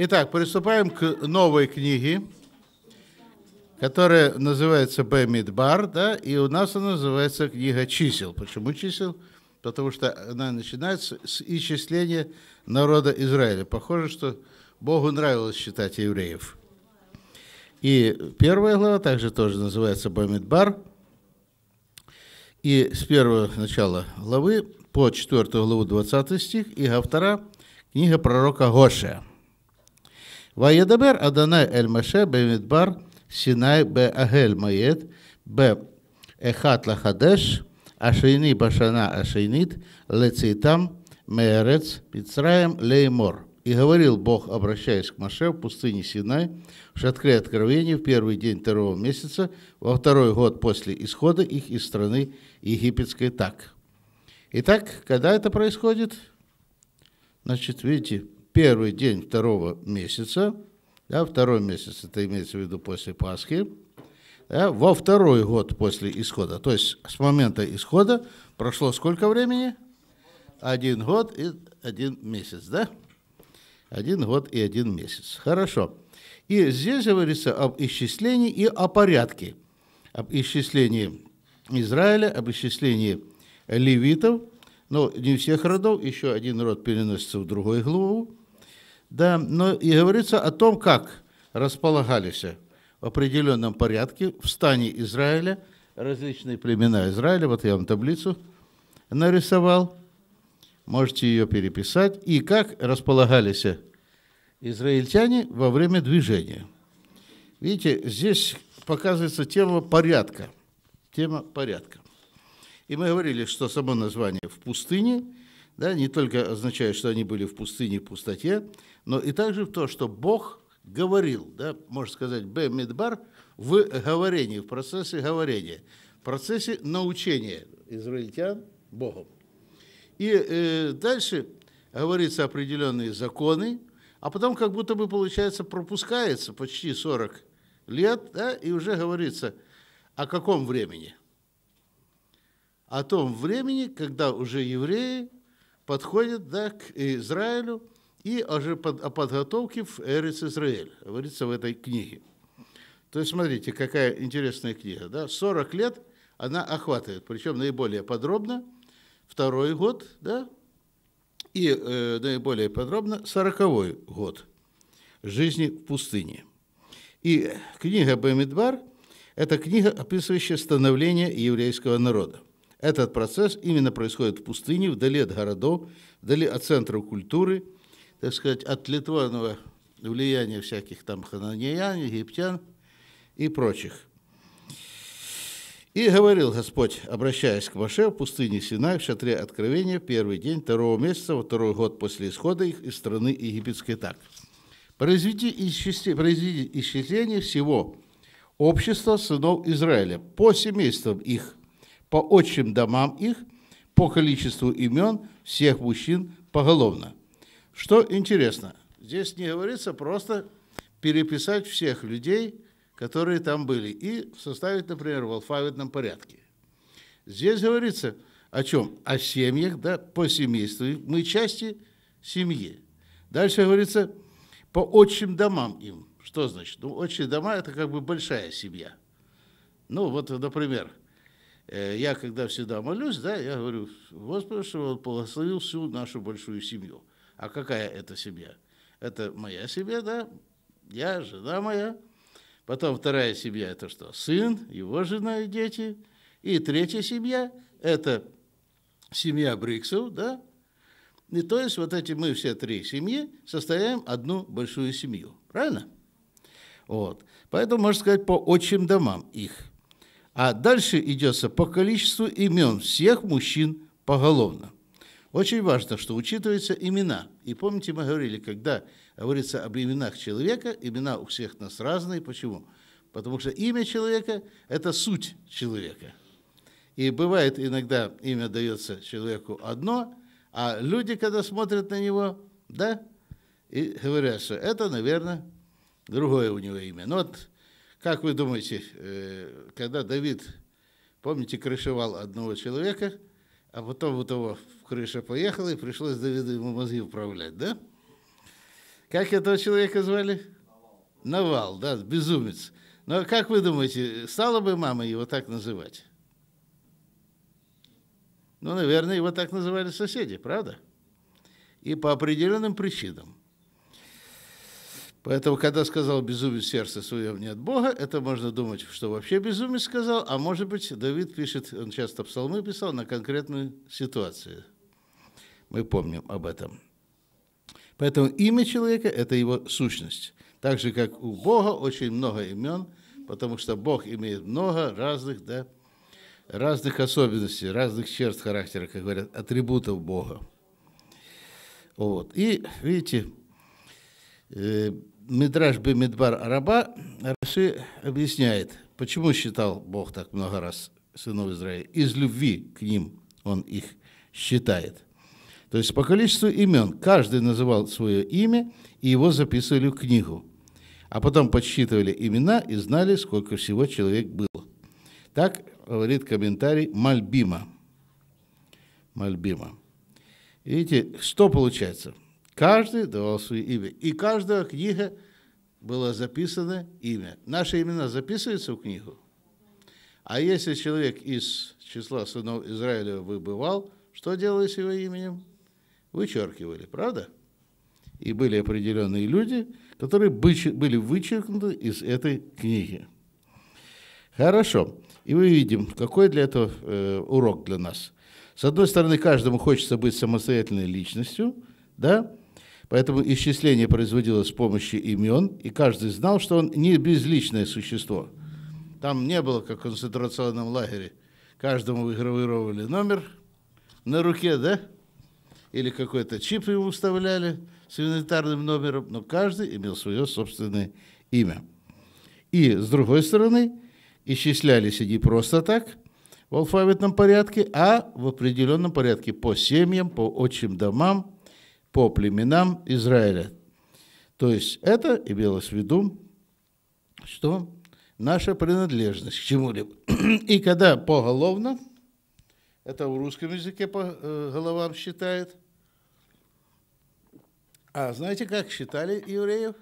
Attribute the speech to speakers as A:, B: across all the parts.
A: Итак, приступаем к новой книге, которая называется Бемидбар, да, и у нас она называется книга чисел. Почему чисел? Потому что она начинается с исчисления народа Израиля. Похоже, что Богу нравилось считать евреев. И первая глава также тоже называется Бамидбар. И с первого начала главы по 4 главу 20 стих и автора книга пророка Гоша. וידבר אדוני אל משה במדבר סיני באהל מועד, באחד לחדש, השני בשנה השנית, לצאתם מארץ מצרים לאמור. И говорил Бог, обращаясь к Маше в пустыне Синай, в шатре откровения в первый день второго месяца, во второй год после исхода их из страны египетской так. Итак, когда это происходит? Значит, видите, первый день второго месяца, да, второй месяц, это имеется в виду после Пасхи, да, во второй год после исхода. То есть с момента исхода прошло сколько времени? Один год и один месяц, да? Один год и один месяц. Хорошо. И здесь говорится об исчислении и о порядке. Об исчислении Израиля, об исчислении левитов, но не всех родов, еще один род переносится в другую главу, да, но и говорится о том, как располагались в определенном порядке в стане Израиля различные племена Израиля. Вот я вам таблицу нарисовал. Можете ее переписать. И как располагались израильтяне во время движения. Видите, здесь показывается тема порядка. Тема порядка. И мы говорили, что само название «в пустыне» да, не только означает, что они были в пустыне, в пустоте, но и также в то, что Бог говорил, да, можно сказать, Б. Мидбар в говорении, в процессе говорения, в процессе научения израильтян Богом. И э, дальше говорится определенные законы, а потом как будто бы, получается, пропускается почти 40 лет, да, и уже говорится о каком времени? О том времени, когда уже евреи подходит да, к Израилю и о, под о подготовке в Эрис Израиль, говорится в этой книге. То есть, смотрите, какая интересная книга. Да? 40 лет она охватывает, причем наиболее подробно, второй год, да, и э, наиболее подробно сороковой год жизни в пустыне. И книга Бамидбар – это книга, описывающая становление еврейского народа. Этот процесс именно происходит в пустыне, вдали от городов, вдали от центров культуры, так сказать, от литванного влияния всяких там хананеян, египтян и прочих. И говорил Господь, обращаясь к Маше в пустыне Синай, в шатре Откровения, первый день второго месяца, во второй год после исхода их из страны египетской так. Произведи исчисление всего общества сынов Израиля по семействам их, по отчим домам их, по количеству имен всех мужчин поголовно. Что интересно, здесь не говорится просто переписать всех людей, которые там были, и составить, например, в алфавитном порядке. Здесь говорится о чем? О семьях, да, по семейству. Мы части семьи. Дальше говорится по отчим домам им. Что значит? Ну, отчим дома – это как бы большая семья. Ну, вот, например, Э, я когда всегда молюсь, да, я говорю, Господи, что Он благословил всю нашу большую семью. А какая это семья? Это моя семья, да, я, жена моя. Потом вторая семья – это что? Сын, его жена и дети. И третья семья – это семья Бриксов, да. И то есть вот эти мы все три семьи составляем одну большую семью. Правильно? Вот. Поэтому, можно сказать, по отчим домам их – а дальше идется по количеству имен всех мужчин поголовно. Очень важно, что учитываются имена. И помните, мы говорили, когда говорится об именах человека, имена у всех нас разные. Почему? Потому что имя человека – это суть человека. И бывает иногда имя дается человеку одно, а люди, когда смотрят на него, да, и говорят, что это, наверное, другое у него имя. Ну вот как вы думаете, э, когда Давид, помните, крышевал одного человека, а потом у того крыша поехала, и пришлось Давиду ему мозги управлять, да? Как этого человека звали? Навал. Навал, да, безумец. Но как вы думаете, стала бы мама его так называть? Ну, наверное, его так называли соседи, правда? И по определенным причинам. Поэтому, когда сказал «безумие сердца своем не от Бога», это можно думать, что вообще безумец сказал, а может быть, Давид пишет, он часто псалмы писал на конкретную ситуацию. Мы помним об этом. Поэтому имя человека – это его сущность. Так же, как у Бога очень много имен, потому что Бог имеет много разных, да, разных особенностей, разных черт характера, как говорят, атрибутов Бога. Вот. И, видите, Э, Мидраж Бемидбар Араба Раши объясняет, почему считал Бог так много раз сынов Израиля. Из любви к ним он их считает. То есть по количеству имен каждый называл свое имя, и его записывали в книгу. А потом подсчитывали имена и знали, сколько всего человек было. Так говорит комментарий Мальбима. Мальбима. Видите, что получается? Каждый давал свое имя. И каждая книга было записано имя. Наши имена записываются в книгу. А если человек из числа сынов Израиля выбывал, что делалось его именем? Вычеркивали, правда? И были определенные люди, которые были вычеркнуты из этой книги. Хорошо. И мы видим, какой для этого э, урок для нас. С одной стороны, каждому хочется быть самостоятельной личностью, да, Поэтому исчисление производилось с помощью имен, и каждый знал, что он не безличное существо. Там не было, как в концентрационном лагере, каждому выгравировали номер на руке, да? Или какой-то чип ему вставляли с инвентарным номером, но каждый имел свое собственное имя. И, с другой стороны, исчислялись они просто так, в алфавитном порядке, а в определенном порядке по семьям, по отчим домам – по племенам Израиля. То есть это имелось в виду, что наша принадлежность к чему-либо. И когда поголовно, это в русском языке по э, головам считает, а знаете, как считали евреев?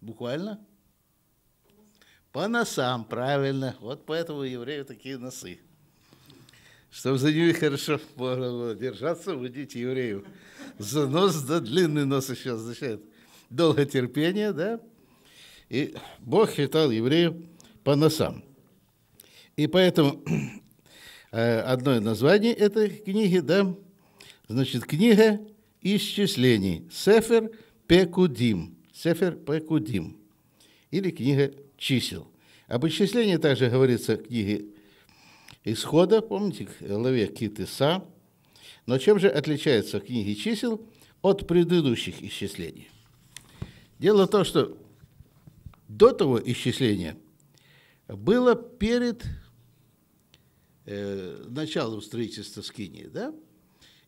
A: Буквально? По носам, правильно. Вот поэтому евреи такие носы чтобы за ними хорошо было держаться, будить еврею. За нос, да, длинный нос еще означает долго терпение, да? И Бог считал евреев по носам. И поэтому э, одно название этой книги, да, значит, книга исчислений. Сефер Пекудим. Сефер Пекудим. Или книга чисел. Об исчислении также говорится в книге исхода, помните, главе Китыса. Но чем же отличается книги чисел от предыдущих исчислений? Дело в том, что до того исчисления было перед э, началом строительства Скинии, да?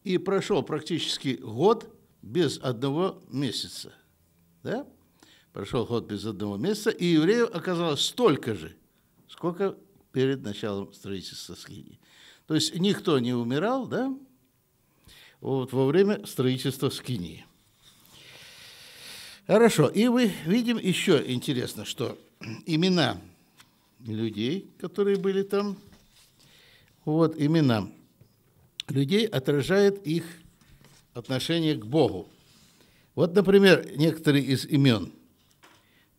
A: И прошел практически год без одного месяца, да? Прошел год без одного месяца, и евреев оказалось столько же, сколько перед началом строительства скини. То есть никто не умирал, да, вот, во время строительства скини. Хорошо, и мы видим еще интересно, что имена людей, которые были там, вот имена людей отражает их отношение к Богу. Вот, например, некоторые из имен.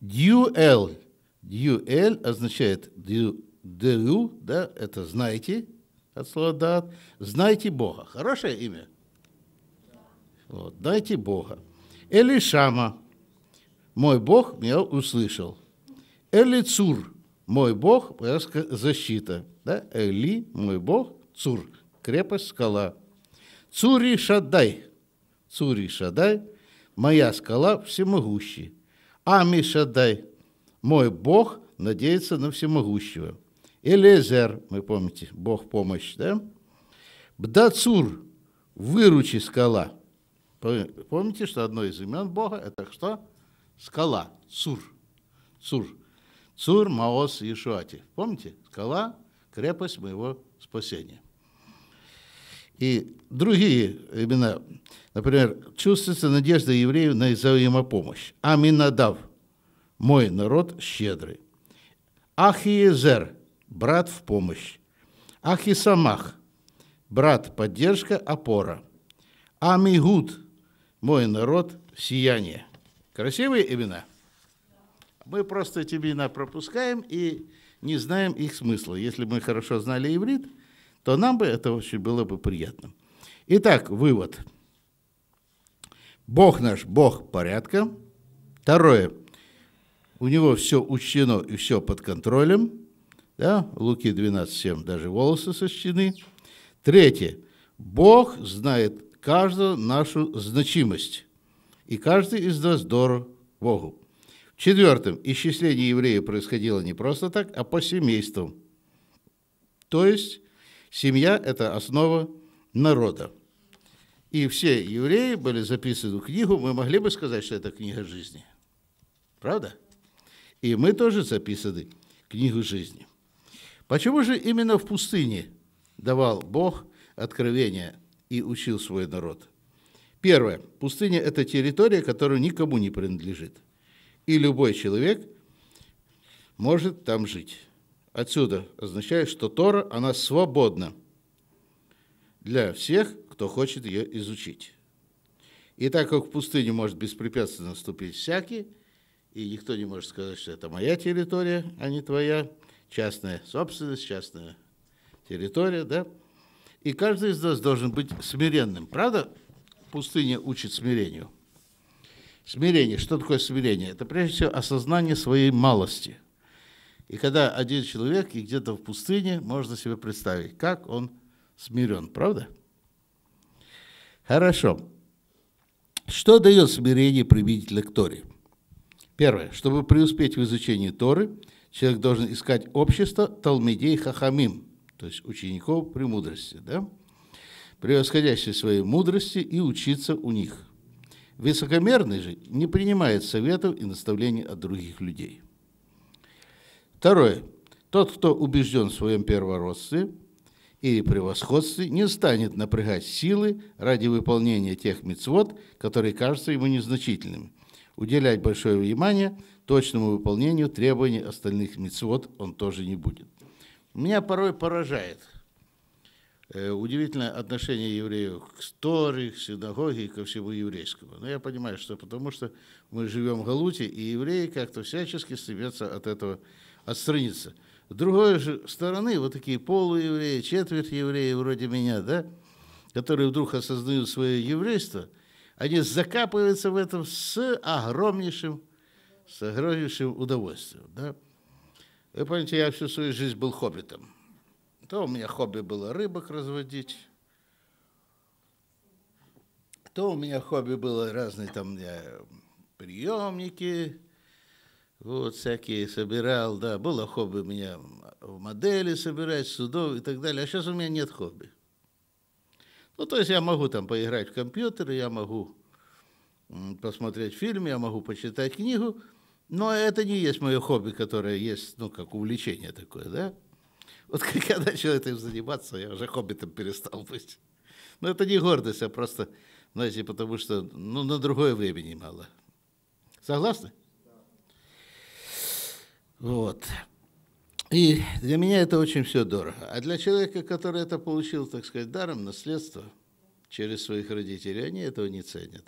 A: Дюэль. Дюэль означает дю дырю, да, это знаете от слова дат, знайте Бога. Хорошее имя? Вот, дайте Бога. Элишама, мой Бог меня услышал. Элицур, мой Бог, моя защита. Да? Эли, мой Бог, Цур, крепость, скала. Цури Шадай, Цури Шадай, моя скала всемогущий. Ами Шадай, мой Бог надеется на всемогущего. Элезер, вы помните, Бог помощь, да? Бдацур, выручи скала. Помните, что одно из имен Бога – это что? Скала, Цур. Цур. Цур, Маос, Ишуати. Помните? Скала – крепость моего спасения. И другие имена, например, чувствуется надежда евреев на взаимопомощь. Аминадав – мой народ щедрый. Ахиезер – брат в помощь. Ах самах, брат поддержка, опора. Амигуд, мой народ, сияние. Красивые имена? Мы просто эти имена пропускаем и не знаем их смысла. Если бы мы хорошо знали иврит, то нам бы это очень было бы приятно. Итак, вывод. Бог наш, Бог порядка. Второе. У него все учтено и все под контролем. Да? Луки 12.7 даже волосы сочтены. Третье. Бог знает каждую нашу значимость, и каждый из нас дор Богу. В четвертом, исчисление евреев происходило не просто так, а по семействам. То есть семья – это основа народа. И все евреи были записаны в книгу, мы могли бы сказать, что это книга жизни. Правда? И мы тоже записаны в книгу жизни. Почему же именно в пустыне давал Бог откровение и учил свой народ? Первое. Пустыня – это территория, которая никому не принадлежит. И любой человек может там жить. Отсюда означает, что Тора, она свободна для всех, кто хочет ее изучить. И так как в пустыне может беспрепятственно вступить всякий, и никто не может сказать, что это моя территория, а не твоя, частная собственность, частная территория, да? И каждый из нас должен быть смиренным. Правда, пустыня учит смирению. Смирение. Что такое смирение? Это прежде всего осознание своей малости. И когда один человек и где-то в пустыне, можно себе представить, как он смирен, правда? Хорошо. Что дает смирение применительно к Первое. Чтобы преуспеть в изучении Торы – Человек должен искать общество Талмидей Хахамим, то есть учеников премудрости, да? превосходящей своей мудрости и учиться у них. Высокомерный же не принимает советов и наставлений от других людей. Второе. Тот, кто убежден в своем первородстве или превосходстве, не станет напрягать силы ради выполнения тех мицвод, которые кажутся ему незначительными, уделять большое внимание – точному выполнению требований остальных мецвод он тоже не будет. Меня порой поражает э, удивительное отношение евреев к истории, к синагоге и ко всему еврейскому. Но я понимаю, что потому что мы живем в Галуте, и евреи как-то всячески стремятся от этого отстраниться. С другой же стороны, вот такие полуевреи, четверть евреи вроде меня, да, которые вдруг осознают свое еврейство, они закапываются в этом с огромнейшим с огромнейшим удовольствием. Да? Вы помните, я всю свою жизнь был хоббитом. То у меня хобби было рыбок разводить, то у меня хобби было разные там я, приемники, вот всякие собирал, да, было хобби у меня в модели собирать, судов и так далее, а сейчас у меня нет хобби. Ну, то есть я могу там поиграть в компьютер, я могу посмотреть фильм, я могу почитать книгу, но это не есть мое хобби, которое есть, ну, как увлечение такое, да? Вот как я начал этим заниматься, я уже хоббитом перестал быть. Но ну, это не гордость, а просто, знаете, потому что, ну, на другое времени мало. Согласны? Вот. И для меня это очень все дорого. А для человека, который это получил, так сказать, даром, наследство, через своих родителей, они этого не ценят.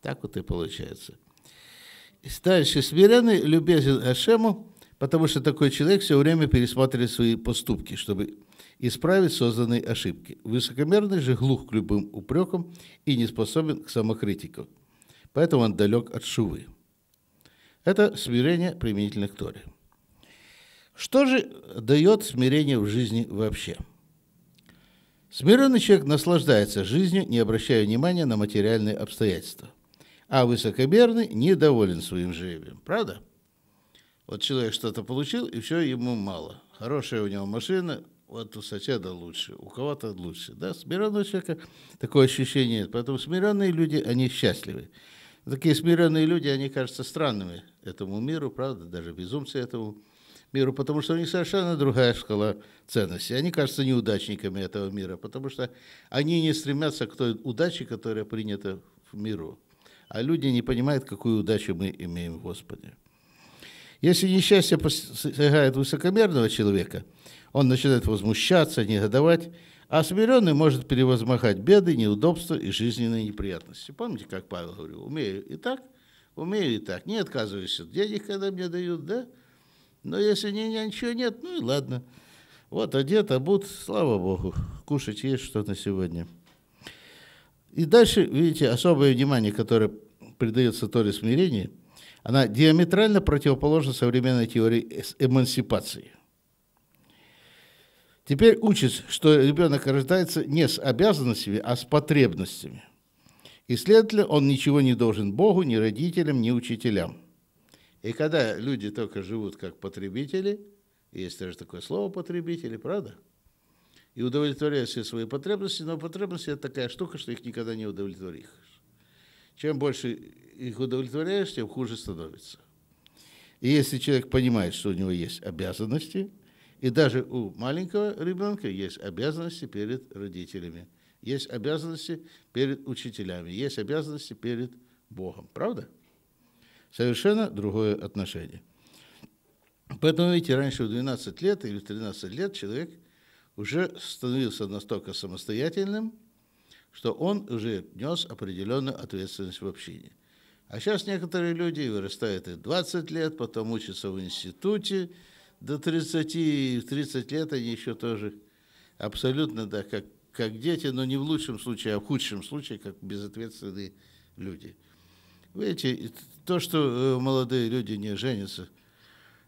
A: Так вот и получается. Старший смиренный любезен Ашему, потому что такой человек все время пересматривает свои поступки, чтобы исправить созданные ошибки. Высокомерный же глух к любым упрекам и не способен к самокритику. Поэтому он далек от шувы. Это смирение применительно к Торе. Что же дает смирение в жизни вообще? Смиренный человек наслаждается жизнью, не обращая внимания на материальные обстоятельства – а высокомерный недоволен своим жребием. Правда? Вот человек что-то получил, и все ему мало. Хорошая у него машина, вот у соседа лучше, у кого-то лучше. Да, смиренного человека такое ощущение нет. Поэтому смиренные люди, они счастливы. Такие смиренные люди, они кажутся странными этому миру, правда, даже безумцы этому миру, потому что у них совершенно другая шкала ценностей. Они кажутся неудачниками этого мира, потому что они не стремятся к той удаче, которая принята в миру а люди не понимают, какую удачу мы имеем в Господе. Если несчастье постигает высокомерного человека, он начинает возмущаться, негодовать, а смиренный может превозмахать беды, неудобства и жизненные неприятности. Помните, как Павел говорил, умею и так, умею и так, не отказываюсь от денег, когда мне дают, да? Но если не, ничего нет, ну и ладно. Вот одет, обут, слава Богу, кушать есть что то сегодня. И дальше, видите, особое внимание, которое придается Торе смирения, она диаметрально противоположна современной теории эмансипации. Теперь учит, что ребенок рождается не с обязанностями, а с потребностями. И, следовательно, он ничего не должен Богу, ни родителям, ни учителям. И когда люди только живут как потребители, есть даже такое слово «потребители», правда – и удовлетворяешь все свои потребности, но потребности – это такая штука, что их никогда не удовлетворишь. Чем больше их удовлетворяешь, тем хуже становится. И если человек понимает, что у него есть обязанности, и даже у маленького ребенка есть обязанности перед родителями, есть обязанности перед учителями, есть обязанности перед Богом. Правда? Совершенно другое отношение. Поэтому, видите, раньше в 12 лет или в 13 лет человек – уже становился настолько самостоятельным, что он уже нес определенную ответственность в общине. А сейчас некоторые люди вырастают и 20 лет, потом учатся в институте до 30, и в 30 лет они еще тоже абсолютно, да, как, как дети, но не в лучшем случае, а в худшем случае, как безответственные люди. Видите, то, что э, молодые люди не женятся,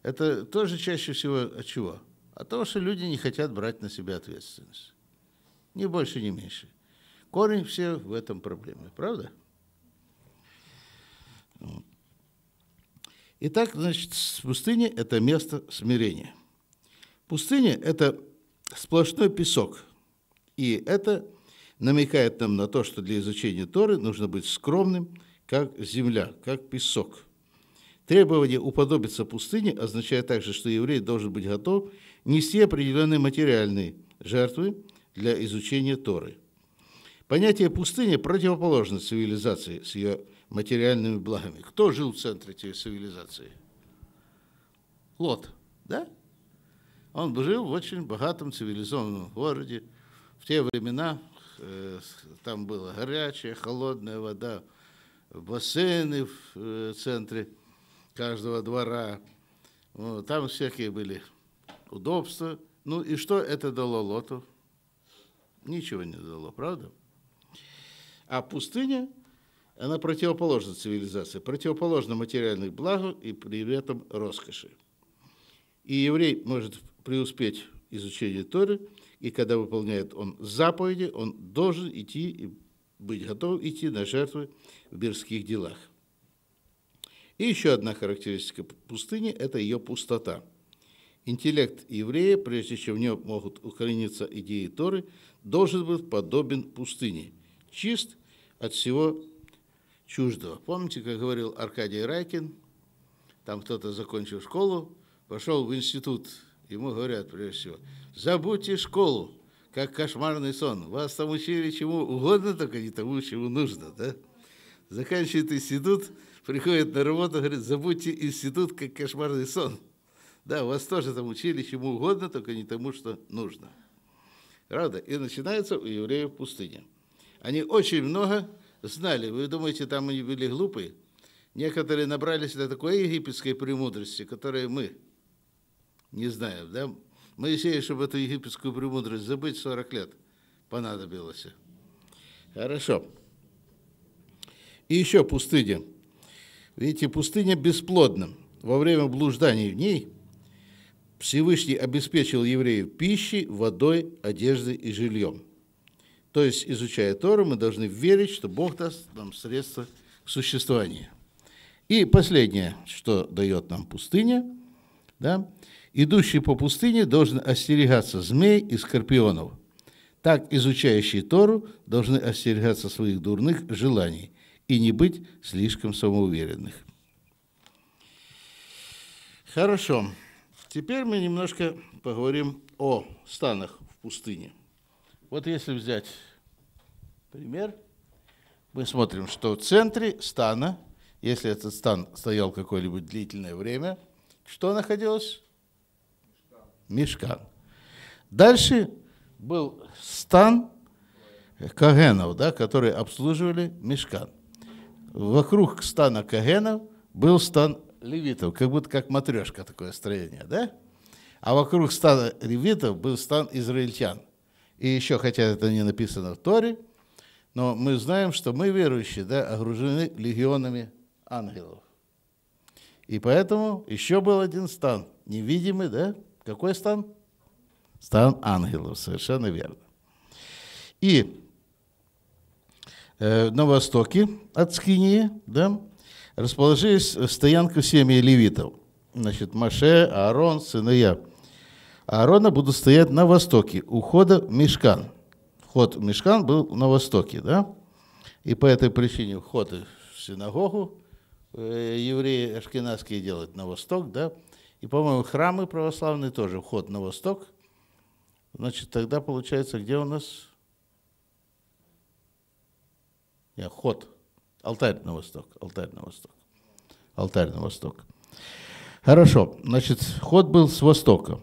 A: это тоже чаще всего от чего? От того, что люди не хотят брать на себя ответственность. Ни больше, ни меньше. Корень все в этом проблеме, правда? Итак, значит, пустыня – это место смирения. Пустыня – это сплошной песок. И это намекает нам на то, что для изучения Торы нужно быть скромным, как земля, как песок. Требование уподобиться пустыне означает также, что еврей должен быть готов – нести определенные материальные жертвы для изучения Торы. Понятие пустыни противоположно цивилизации с ее материальными благами. Кто жил в центре этой цивилизации? Лот, да? Он жил в очень богатом цивилизованном городе. В те времена э, там была горячая, холодная вода, бассейны в э, центре каждого двора. Ну, там всякие были удобства. Ну и что это дало Лоту? Ничего не дало, правда? А пустыня, она противоположна цивилизации, противоположна материальных благу и при этом роскоши. И еврей может преуспеть изучение Торы, и когда выполняет он заповеди, он должен идти и быть готов идти на жертвы в мирских делах. И еще одна характеристика пустыни – это ее пустота – Интеллект еврея, прежде чем в нем могут укорениться идеи Торы, должен быть подобен пустыне, чист от всего чуждого. Помните, как говорил Аркадий Райкин, там кто-то закончил школу, пошел в институт, ему говорят прежде всего, забудьте школу, как кошмарный сон, вас там учили чему угодно, только не тому, чему нужно, да? Заканчивает институт, приходит на работу, говорит, забудьте институт, как кошмарный сон – да, у вас тоже там учили чему угодно, только не тому, что нужно. Правда? И начинается у евреев пустыня. Они очень много знали. Вы думаете, там они были глупые? Некоторые набрались до такой египетской премудрости, которой мы не знаем. Да? Моисею, чтобы эту египетскую премудрость забыть, 40 лет понадобилось. Хорошо. И еще пустыня. Видите, пустыня бесплодна. Во время блужданий в ней – Всевышний обеспечил евреев пищей, водой, одеждой и жильем. То есть, изучая Тору, мы должны верить, что Бог даст нам средства к существованию. И последнее, что дает нам пустыня, да, идущий по пустыне должен остерегаться змей и скорпионов. Так изучающие Тору должны остерегаться своих дурных желаний и не быть слишком самоуверенных. Хорошо. Теперь мы немножко поговорим о станах в пустыне. Вот если взять пример, мы смотрим, что в центре стана, если этот стан стоял какое-либо длительное время, что находилось? Мешкан. Дальше был стан Кагенов, да, которые обслуживали Мешкан. Вокруг стана Кагенов был стан левитов, как будто как матрешка такое строение, да? А вокруг стана левитов был стан израильтян. И еще, хотя это не написано в Торе, но мы знаем, что мы, верующие, да, огружены легионами ангелов. И поэтому еще был один стан, невидимый, да? Какой стан? Стан ангелов, совершенно верно. И э, на востоке от Скинии, да, расположились стоянка семьи левитов. Значит, Маше, Аарон, сыновья. Аарона будут стоять на востоке, Ухода в Мешкан. Вход в Мешкан был на востоке, да? И по этой причине вход в синагогу э, евреи ашкенадские делают на восток, да? И, по-моему, храмы православные тоже вход на восток. Значит, тогда получается, где у нас? Нет, ход Алтарь на восток, алтарь на восток, алтарь на восток. Хорошо, значит, ход был с востока.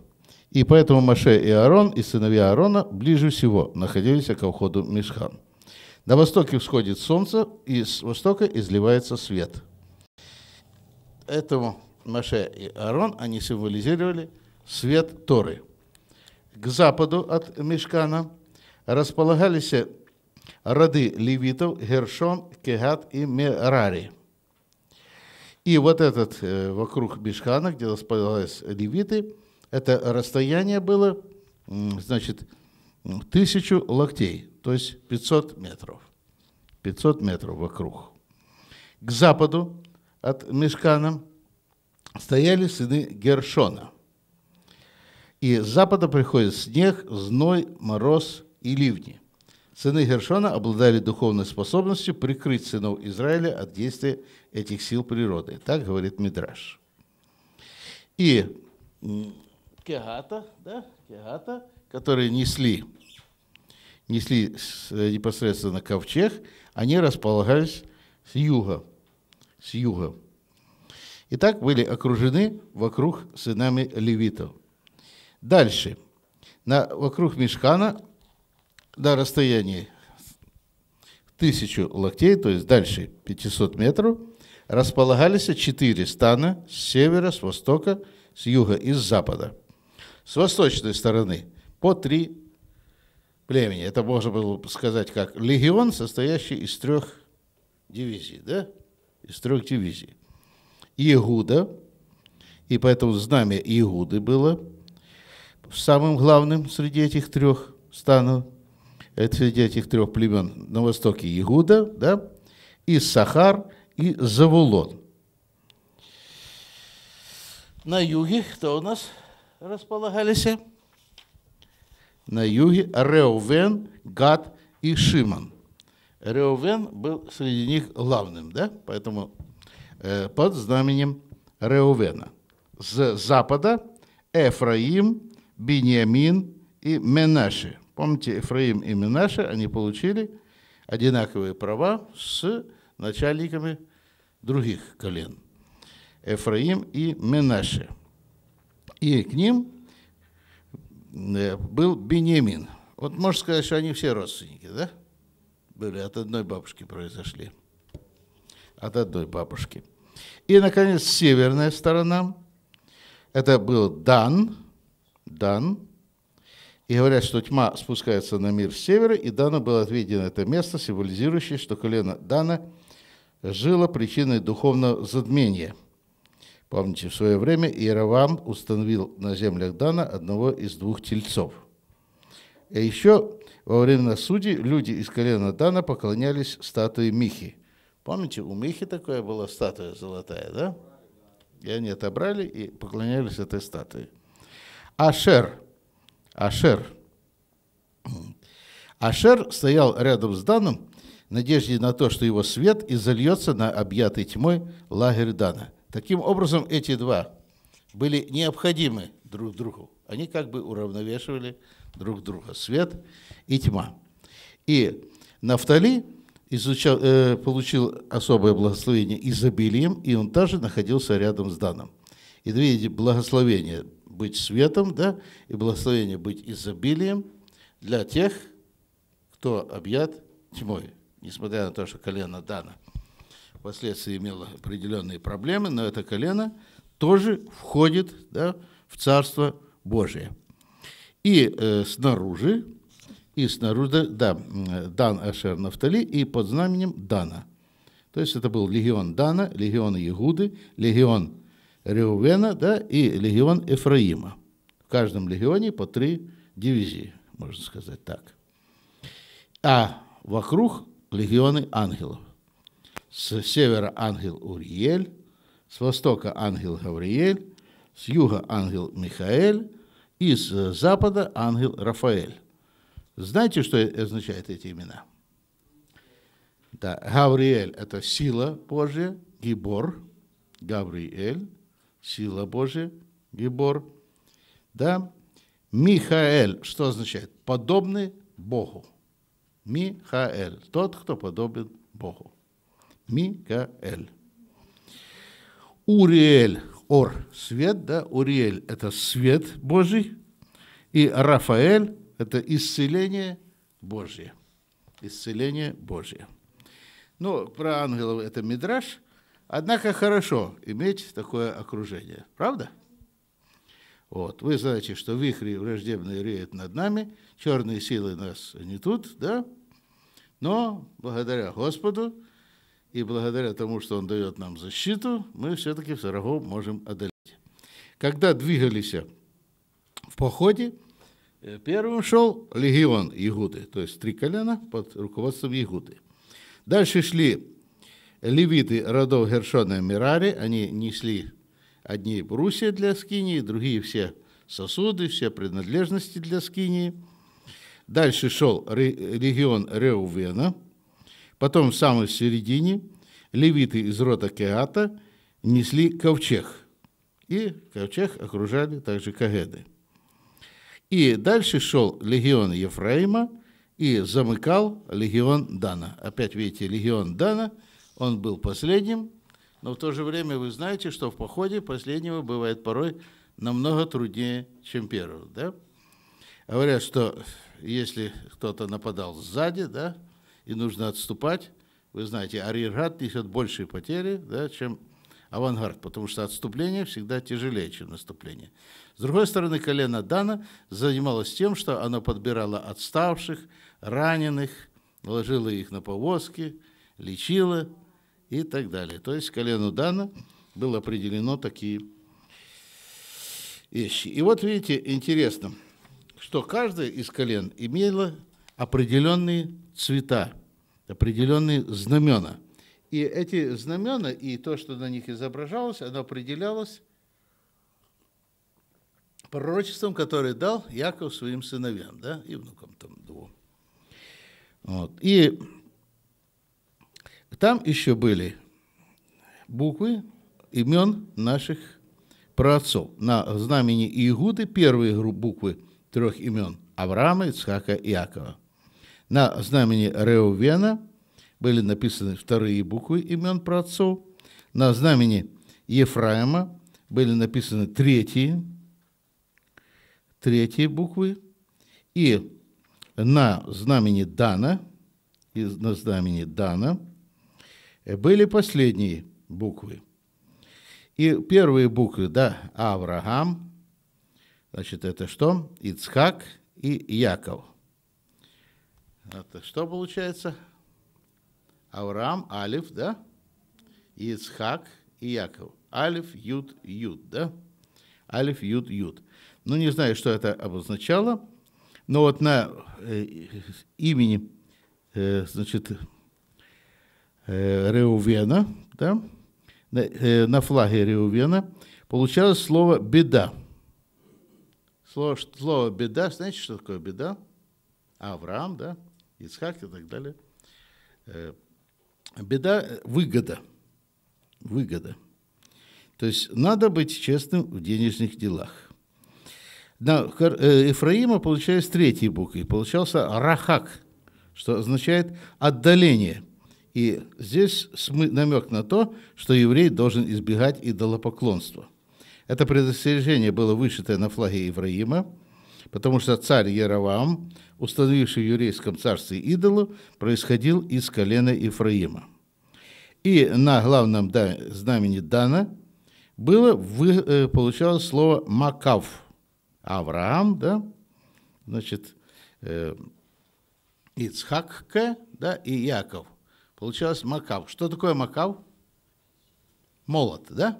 A: И поэтому Маше и Аарон, и сыновья Аарона ближе всего находились к входу Мишхан. На востоке всходит солнце, и с востока изливается свет. Этому Маше и Аарон, они символизировали свет Торы. К западу от Мешкана располагались роды левитов, Гершон, Кегат и Мерари. И вот этот э, вокруг Бишхана, где располагались левиты, это расстояние было, значит, тысячу локтей, то есть 500 метров. 500 метров вокруг. К западу от Мешкана стояли сыны Гершона. И с запада приходит снег, зной, мороз и ливни. Сыны Гершона обладали духовной способностью прикрыть сынов Израиля от действия этих сил природы. Так говорит Мидраш. И кегата, да, кегата, которые несли, несли э, непосредственно ковчег, они располагались с юга, с юга. И так были окружены вокруг сынами левитов. Дальше. На, вокруг Мешкана на расстоянии 1000 локтей, то есть дальше 500 метров, располагались четыре стана с севера, с востока, с юга и с запада. С восточной стороны по три племени. Это можно было сказать как легион, состоящий из трех дивизий, да? Из трех дивизий. Иегуда, и поэтому знамя Иегуды было самым главным среди этих трех станов – это среди этих трех племен на востоке Игуда, да, и Сахар, и Завулон. На юге кто у нас располагались? На юге Реувен, Гад и Шиман. Реувен был среди них главным, да? поэтому э, под знаменем Реувена. С запада Эфраим, Биньямин и Менаши – Помните, Ефраим и Минаше, они получили одинаковые права с начальниками других колен. Ефраим и Менаше. И к ним э, был Бенемин. Вот можно сказать, что они все родственники, да? Были, от одной бабушки произошли. От одной бабушки. И, наконец, северная сторона. Это был Дан. Дан. И говорят, что тьма спускается на мир с севера, и Дана было отведено это место, символизирующее, что колено Дана жило причиной духовного задмения. Помните, в свое время Иеравам установил на землях Дана одного из двух тельцов. И еще во время судей люди из колена Дана поклонялись статуе Михи. Помните, у Михи такая была статуя золотая, да? И они отобрали и поклонялись этой статуе. Ашер – Ашер. Ашер стоял рядом с Даном, в надежде на то, что его свет изольется на объятый тьмой лагерь Дана. Таким образом, эти два были необходимы друг другу. Они как бы уравновешивали друг друга. Свет и тьма. И Нафтали изучал, э, получил особое благословение изобилием, и он также находился рядом с Даном. И видите, благословение быть светом, да, и благословение быть изобилием для тех, кто объят тьмой, несмотря на то, что колено Дана впоследствии имело определенные проблемы, но это колено тоже входит да, в Царство Божие. И э, снаружи, и снаружи, да, Дан Ашер Нафтали, и под знаменем Дана. То есть это был легион Дана, легион Ягуды, легион Реувена да, и легион Ефраима. В каждом легионе по три дивизии, можно сказать так. А вокруг легионы ангелов. С севера ангел Уриель, с востока ангел Гавриель, с юга ангел Михаэль и с запада ангел Рафаэль. Знаете, что означают эти имена? Да, Гавриэль – это сила Божья, Гибор, Гавриэль, сила Божия, Гибор. Да? Михаэль, что означает? Подобный Богу. Михаэль, тот, кто подобен Богу. Микаэль. Уриэль, Ор, свет, да, Уриэль – это свет Божий, и Рафаэль – это исцеление Божье. Исцеление Божье. Ну, про ангелов это Мидраш – Однако хорошо иметь такое окружение, правда? Вот. Вы знаете, что вихри враждебные реют над нами, черные силы нас не тут, да? Но благодаря Господу и благодаря тому, что Он дает нам защиту, мы все-таки все равно можем одолеть. Когда двигались в походе, э, первым шел легион Ягуды, то есть три колена под руководством Ягуды. Дальше шли левиты родов Гершона и Мирари, они несли одни брусья для скинии, другие все сосуды, все принадлежности для скинии. Дальше шел регион Реувена, потом в самой середине левиты из рода Кеата несли ковчег, и ковчег окружали также кагеды. И дальше шел легион Ефраима и замыкал легион Дана. Опять видите, легион Дана – он был последним, но в то же время вы знаете, что в походе последнего бывает порой намного труднее, чем первого. Да? Говорят, что если кто-то нападал сзади, да, и нужно отступать, вы знаете, арьергард несет большие потери, да, чем авангард, потому что отступление всегда тяжелее, чем наступление. С другой стороны, колено Дана занималось тем, что оно подбирало отставших, раненых, ложило их на повозки, лечило, и так далее. То есть колену Дана было определено такие вещи. И вот видите, интересно, что каждое из колен имело определенные цвета, определенные знамена. И эти знамена и то, что на них изображалось, оно определялось пророчеством, которое дал Яков своим сыновьям, да, и внукам там двум. Вот. И там еще были буквы имен наших праотцов. На знамени Иегуды первые буквы трех имен – Авраама, Ицхака и Иакова. На знамени Реувена были написаны вторые буквы имен праотцов. На знамени Ефраима были написаны третьи, третьи буквы. И на знамени Дана, и на знамени Дана – Э, были последние буквы. И первые буквы, да, Авраам, значит, это что? Ицхак и Яков. Это что получается? Авраам, Алиф, да? Ицхак и Яков. Алиф, Юд, Юд, да? Алиф, Юд, Юд. Ну, не знаю, что это обозначало, но вот на э, имени, э, значит, Реувена, да, на флаге Реувена, получалось слово «беда». Слово, слово «беда», знаете, что такое беда? Авраам, да, Ицхак и так далее. Э, беда – выгода. Выгода. То есть надо быть честным в денежных делах. На Ефраима э, получались третьей буквой. Получался «рахак», что означает «отдаление». И здесь намек на то, что еврей должен избегать идолопоклонства. Это предостережение было вышито на флаге Евраима, потому что царь Яровам, установивший в еврейском царстве идолу, происходил из колена Ефраима. И на главном знамени Дана было, э, получалось слово «макав». Авраам, да, значит, э, Ицхакка, да, и Яков – Получалось Макав. Что такое Макав? Молот, да?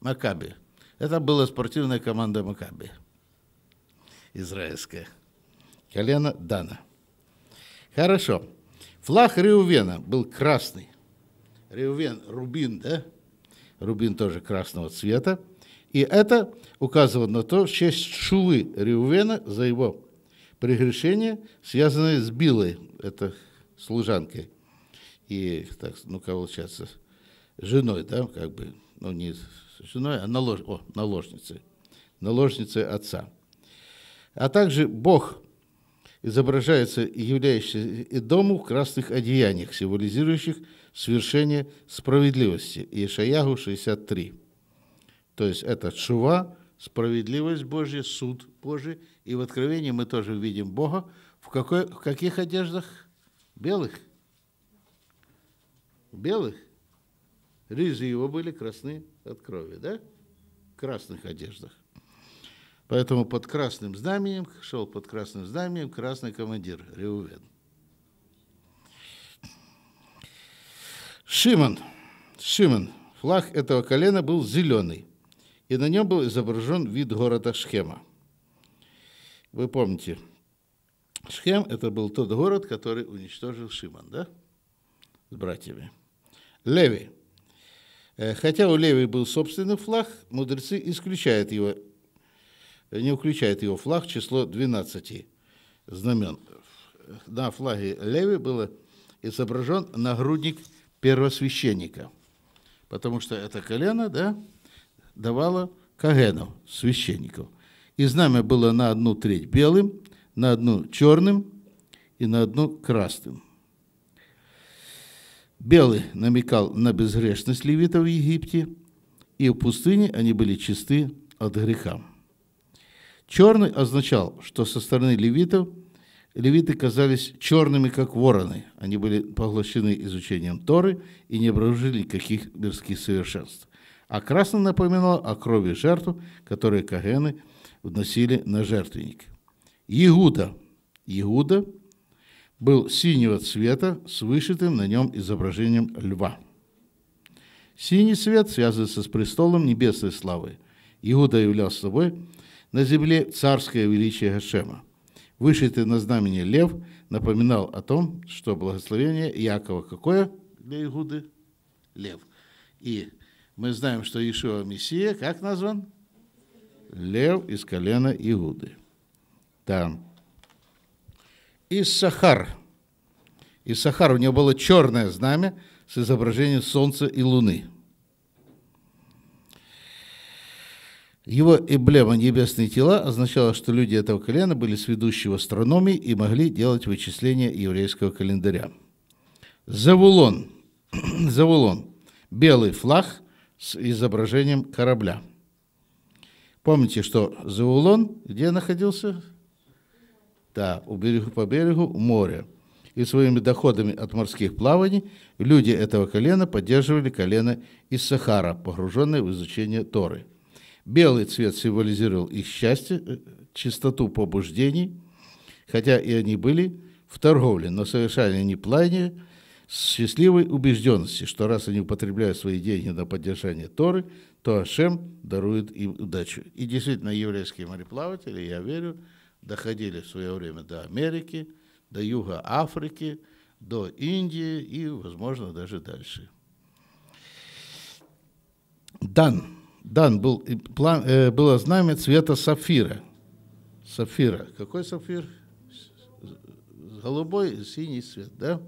A: Макаби. Это была спортивная команда Макаби. Израильская. Колено Дана. Хорошо. Флаг Реувена был красный. Реувен, рубин, да? Рубин тоже красного цвета. И это указывало на то, в честь Шувы Реувена за его прегрешение, связанное с Билой, это служанкой и, так, ну, кого сейчас, женой, да, как бы, ну, не женой, а налож, о, наложницей, наложницей отца. А также Бог изображается являющийся дому в красных одеяниях, символизирующих свершение справедливости. Ишаягу 63. То есть это чува справедливость Божья, суд Божий. И в Откровении мы тоже видим Бога в, какой, в каких одеждах? Белых белых, ризы его были красны от крови, да? В красных одеждах. Поэтому под красным знаменем, шел под красным знаменем красный командир Реувен. Шимон, Шимон, флаг этого колена был зеленый, и на нем был изображен вид города Шхема. Вы помните, Шхем – это был тот город, который уничтожил Шимон, да, с братьями – Леви. Э, хотя у Леви был собственный флаг, мудрецы исключают его, э, не включают его флаг число 12 знамен. На флаге Леви был изображен нагрудник первосвященника, потому что это колено да, давало кагену, священников. И знамя было на одну треть белым, на одну черным и на одну красным. Белый намекал на безгрешность левитов в Египте, и в пустыне они были чисты от греха. Черный означал, что со стороны левитов левиты казались черными, как вороны. Они были поглощены изучением Торы и не обнаружили никаких мирских совершенств. А красный напоминал о крови жертв, которые кагены вносили на жертвенник. Иуда. Иуда – был синего цвета с вышитым на нем изображением льва. Синий цвет связывается с престолом небесной славы. Иуда являл собой на земле царское величие Гошема. Вышитый на знамени лев напоминал о том, что благословение Иакова какое для Игуды? Лев. И мы знаем, что Иешуа Мессия, как назван? Лев из колена Иуды. Там. Да. Иссахар. Иссахар, у него было черное знамя с изображением Солнца и Луны. Его эблема «Небесные тела» означала, что люди этого колена были сведущи в астрономии и могли делать вычисления еврейского календаря. Завулон. Завулон. Белый флаг с изображением корабля. Помните, что Завулон где находился? Да, у берегу по берегу море. И своими доходами от морских плаваний люди этого колена поддерживали колено из Сахара, погруженное в изучение Торы. Белый цвет символизировал их счастье, э, чистоту побуждений, хотя и они были в торговле, но совершали они плавание с счастливой убежденностью, что раз они употребляют свои деньги на поддержание Торы, то Ашем дарует им удачу. И действительно, еврейские мореплаватели, я верю, доходили в свое время до Америки, до Юга Африки, до Индии и, возможно, даже дальше. Дан. Дан был, план, э, было знамя цвета сапфира. Сапфира. Какой сапфир? Голубой, синий цвет, да?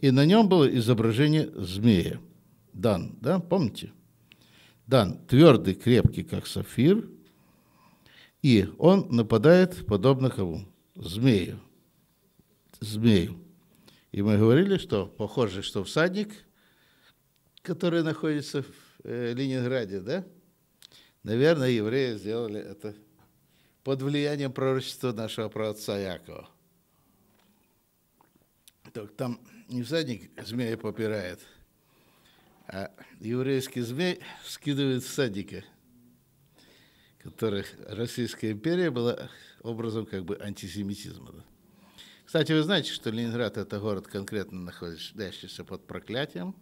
A: И на нем было изображение змея. Дан, да, помните? Дан твердый, крепкий, как сапфир – и он нападает подобно кому? Змею. Змею. И мы говорили, что похоже, что всадник, который находится в э, Ленинграде, да? Наверное, евреи сделали это под влиянием пророчества нашего праотца Якова. Так там не всадник змея попирает, а еврейский змей скидывает всадника – которых Российская империя была образом как бы антисемитизма. Кстати, вы знаете, что Ленинград – это город, конкретно находящийся под проклятием.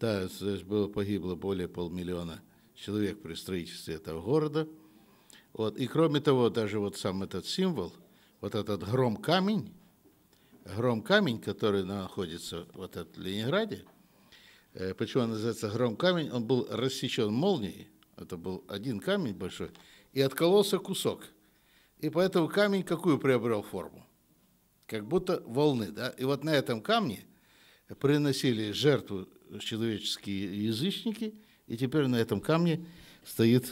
A: Да, здесь было, погибло более полмиллиона человек при строительстве этого города. Вот. И кроме того, даже вот сам этот символ, вот этот гром камень, гром камень, который находится вот в Ленинграде, э, почему он называется гром камень, он был рассечен молнией, это был один камень большой, и откололся кусок. И поэтому камень какую приобрел форму? Как будто волны, да? И вот на этом камне приносили жертву человеческие язычники, и теперь на этом камне стоит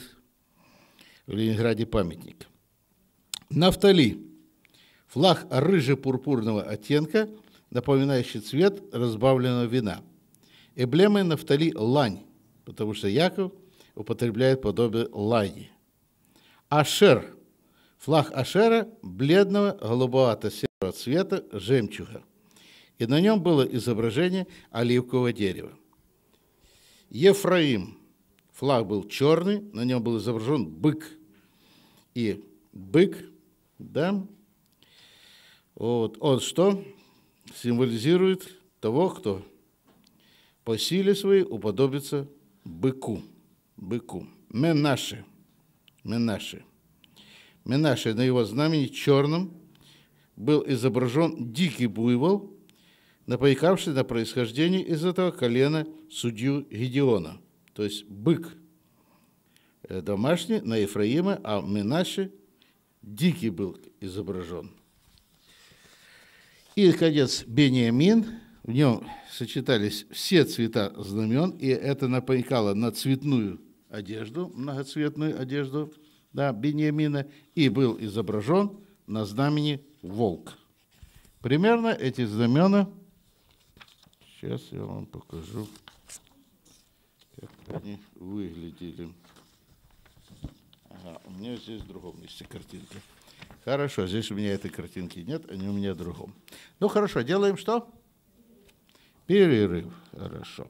A: в Ленинграде памятник. Нафтали. Флаг рыже-пурпурного оттенка, напоминающий цвет разбавленного вина. Эблемы нафтали лань, потому что Яков – употребляет подобие лаги. Ашер. Флаг Ашера бледного голубовато-серого цвета жемчуга. И на нем было изображение оливкового дерева. Ефраим. Флаг был черный, на нем был изображен бык. И бык, да, вот, он что? Символизирует того, кто по силе своей уподобится быку быку. Менаши. Менаши. Менаши на его знамени черным был изображен дикий буйвол, напомекавший на происхождение из этого колена судью Гедеона, то есть бык э, домашний на Ефраима, а Менаши дикий был изображен. И, конец, Бениамин, в нем сочетались все цвета знамен, и это напоминало на цветную одежду, многоцветную одежду да, Бениамина, и был изображен на знамени волк. Примерно эти знамена, сейчас я вам покажу, как они выглядели. Ага, у меня здесь в другом месте картинки Хорошо, здесь у меня этой картинки нет, они у меня в другом. Ну хорошо, делаем что? Перерыв. Хорошо.